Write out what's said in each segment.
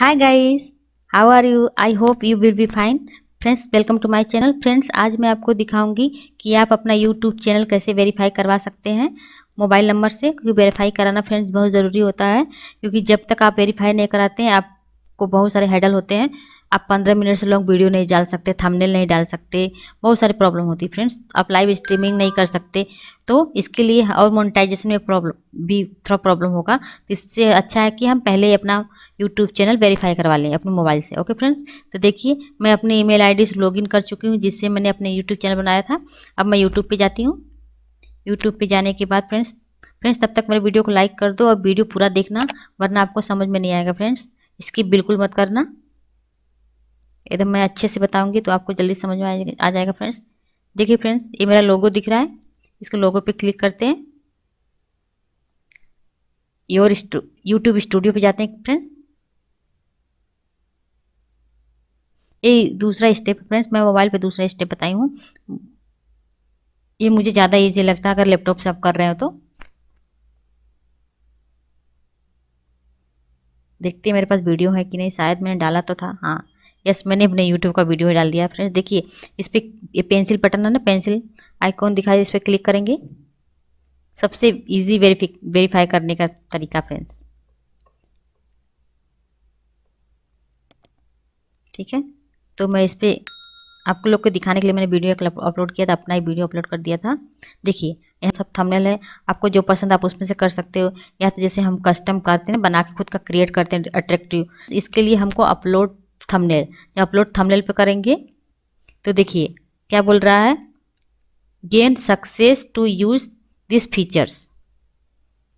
Hi guys how are you I hope you will be fine friends welcome to my channel friends आज मैं आपको दिखाऊंगी कि आप अपना यूट्यूब चैनल कैसे वेरीफाई करवा सकते हैं मोबाइल नंबर से क्योंकि वेरीफाई कराना फ्रेंड्स बहुत ज़रूरी होता है क्योंकि जब तक आप वेरीफाई नहीं कराते हैं आपको बहुत सारे हैडल होते हैं आप पंद्रह मिनट से लॉन्ग वीडियो नहीं डाल सकते थंबनेल नहीं डाल सकते बहुत सारी प्रॉब्लम होती है फ्रेंड्स आप लाइव स्ट्रीमिंग नहीं कर सकते तो इसके लिए और मोनेटाइजेशन में प्रॉब्लम भी थोड़ा प्रॉब्लम होगा तो इससे अच्छा है कि हम पहले ही अपना यूट्यूब चैनल वेरीफाई करवा लें अपने मोबाइल से ओके फ्रेंड्स तो देखिए मैं अपने ई मेल से इन कर चुकी हूँ जिससे मैंने अपने यूट्यूब चैनल बनाया था अब मैं यूट्यूब पर जाती हूँ यूट्यूब पर जाने के बाद फ्रेंड्स फ्रेंड्स तब तक मेरे वीडियो को लाइक कर दो और वीडियो पूरा देखना वरना आपको समझ में नहीं आएगा फ्रेंड्स इसकी बिल्कुल मत करना एकदम मैं अच्छे से बताऊंगी तो आपको जल्दी समझ में आ जाएगा फ्रेंड्स देखिए फ्रेंड्स ये मेरा लोगो दिख रहा है इसके लोगो पे क्लिक करते हैं योर स्टू यूट्यूब स्टूडियो पे जाते हैं फ्रेंड्स ये दूसरा स्टेप फ्रेंड्स मैं मोबाइल पे दूसरा स्टेप बताई हूँ ये मुझे ज़्यादा ईजी लगता है अगर लैपटॉप से आप कर रहे हो तो देखते हैं मेरे पास वीडियो है कि नहीं शायद मैंने डाला तो था हाँ यस मैंने अपने यूट्यूब का वीडियो डाल दिया फ्रेंड्स देखिए इस पर ये पेंसिल बटन है ना पेंसिल आइकॉन दिखाई इस पर क्लिक करेंगे सबसे इजी वेरीफिक वेरीफाई करने का तरीका फ्रेंड्स ठीक है तो मैं इस पर आप लोग को दिखाने के लिए मैंने वीडियो अपलोड किया था अपना ही वीडियो अपलोड कर दिया था देखिए यह सब थंबनेल है आपको जो पसंद आप उसमें से कर सकते हो या तो जैसे हम कस्टम करते हैं बना के खुद का क्रिएट करते हैं अट्रैक्टिव इसके लिए हमको अपलोड थंबनेल या अपलोड थंबनेल पे करेंगे तो देखिए क्या बोल रहा है gain success to use this features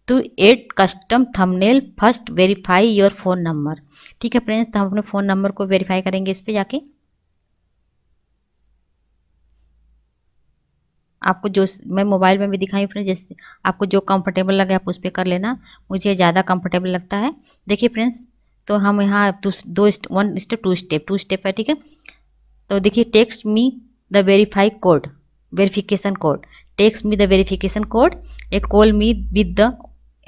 to add custom thumbnail first verify your phone number ठीक है फ्रेंड्स तो हम अपने फ़ोन नंबर को वेरीफाई करेंगे इस पर जाके आपको जो मैं मोबाइल में भी दिखाई फ्रेंड्स जैसे आपको जो कंफर्टेबल लगे आप उस पर कर लेना मुझे ज़्यादा कंफर्टेबल लगता है देखिए फ्रेंड्स तो हम यहाँ दो one step two step two step है ठीक है तो देखिए text me the verify code verification code text me the verification code a call me with the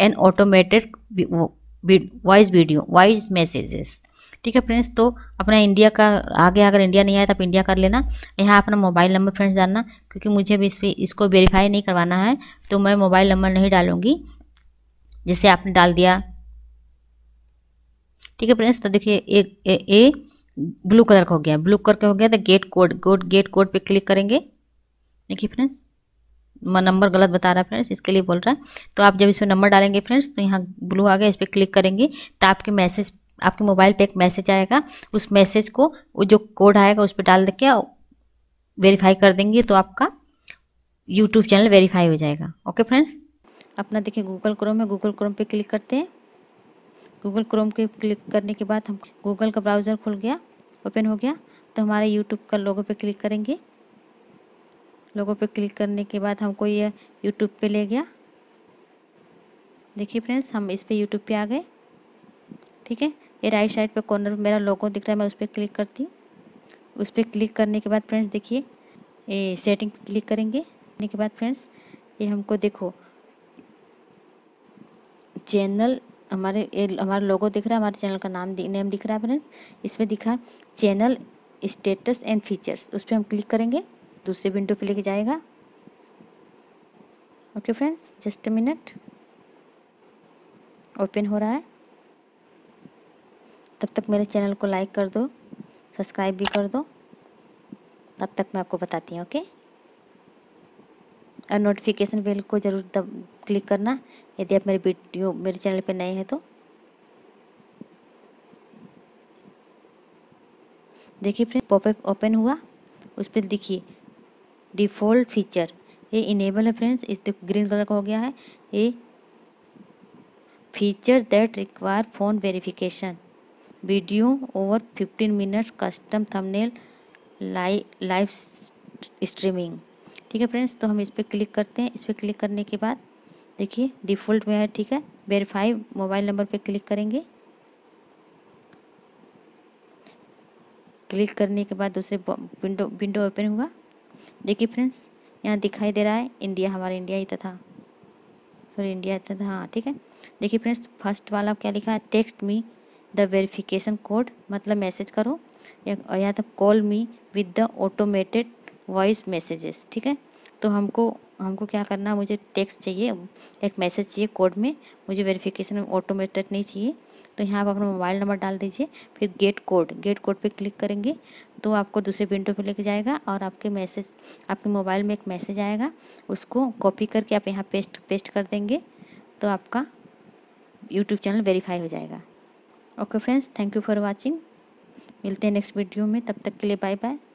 an automated voice video voice messages ठीक है फ्रेंड्स तो अपना इंडिया का आगे अगर इंडिया नहीं आया तो आप इंडिया कर लेना यहाँ अपना मोबाइल नंबर फ्रेंड्स डालना क्योंकि मुझे भी इस पर इसको वेरीफाई नहीं करवाना है तो मैं मोबाइल नंबर नहीं डालूँगी जैसे आपने डाल दिया ठीक है फ्रेंड्स तो देखिए एक ए, ए ब्लू कलर का हो गया ब्लू कलर का हो गया तो get code code get code पे क्लिक करेंगे देखिए फ्रेंड्स नंबर गलत बता रहा है फ्रेंड्स इसके लिए बोल रहा है तो आप जब इसमें नंबर डालेंगे फ्रेंड्स तो यहाँ ब्लू आ गया इस पर क्लिक करेंगे तो आपके मैसेज आपके मोबाइल पे एक मैसेज आएगा उस मैसेज को वो जो कोड आएगा उस पर डाल के वेरीफाई कर देंगे तो आपका यूट्यूब चैनल वेरीफाई हो जाएगा ओके फ्रेंड्स अपना देखिए गूगल क्रोम में गूगल क्रोम पे क्लिक करते हैं गूगल क्रोम के क्लिक करने के बाद हम गूगल का ब्राउज़र खुल गया ओपन हो गया तो हमारे यूट्यूब का लोगो पे क्लिक करेंगे लोगो पे क्लिक करने के बाद हमको ये यूट्यूब पे ले गया देखिए फ्रेंड्स हम इस पर यूट्यूब पे आ गए ठीक है ये राइट साइड पे कॉर्नर मेरा लोगो दिख रहा है मैं उस पर क्लिक करती हूँ उस पर क्लिक करने के बाद फ्रेंड्स देखिए ये सेटिंग पे क्लिक करेंगे के बाद फ्रेंड्स ये हमको देखो चैनल हमारे हमारा लोगो दिख रहा है हमारे चैनल का नाम नेम दिख रहा है फ्रेंड इसमें दिखा चैनल स्टेटस एंड फीचर्स उस पर हम क्लिक करेंगे दूसरे विंडो पे लेके जाएगा okay friends just minute open हो रहा है तब तक मेरे चैनल को लाइक कर दो सब्सक्राइब भी कर दो तब तक मैं आपको बताती हूँ ओके okay? और नोटिफिकेशन बेल को ज़रूर दब क्लिक करना यदि आप मेरे वीडियो मेरे चैनल पर नए हैं तो देखिए फ्रेंड पॉपअप ओपन हुआ उस पर देखिए डिफ़ॉल्ट फीचर ये इनेबल है फ्रेंड्स इस देखो ग्रीन कलर का हो गया है ये feature that require phone verification video over fifteen minutes custom thumbnail live live streaming ठीक है फ्रेंड्स तो हम इस पर क्लिक करते हैं इस पर क्लिक करने के बाद देखिए डिफ़ॉल्ट में है ठीक है वेरीफाई मोबाइल नंबर पर क्लिक करेंगे क्लिक करने के बाद दूसरे विंडो विंडो ओपन हुआ देखिए फ्रेंड्स यहाँ दिखाई दे रहा है इंडिया हमारा इंडिया ही तो था सॉरी इंडिया ही था हाँ ठीक है देखिए फ्रेंड्स फर्स्ट वाला क्या लिखा है text me the verification code मतलब मैसेज करो या, या तो call me with the automated voice messages ठीक है तो हमको हमको क्या करना मुझे टेक्स्ट चाहिए एक मैसेज चाहिए कोड में मुझे वेरिफिकेशन ऑटोमेटेड नहीं चाहिए तो यहाँ आप अपना मोबाइल नंबर डाल दीजिए फिर गेट कोड गेट कोड पे क्लिक करेंगे तो आपको दूसरे विंडो पे लेके जाएगा और आपके मैसेज आपके मोबाइल में एक मैसेज आएगा उसको कॉपी करके आप यहाँ पेस्ट पेस्ट कर देंगे तो आपका यूट्यूब चैनल वेरीफाई हो जाएगा okay friends thank you for watching मिलते हैं नेक्स्ट वीडियो में तब तक के लिए बाय बाय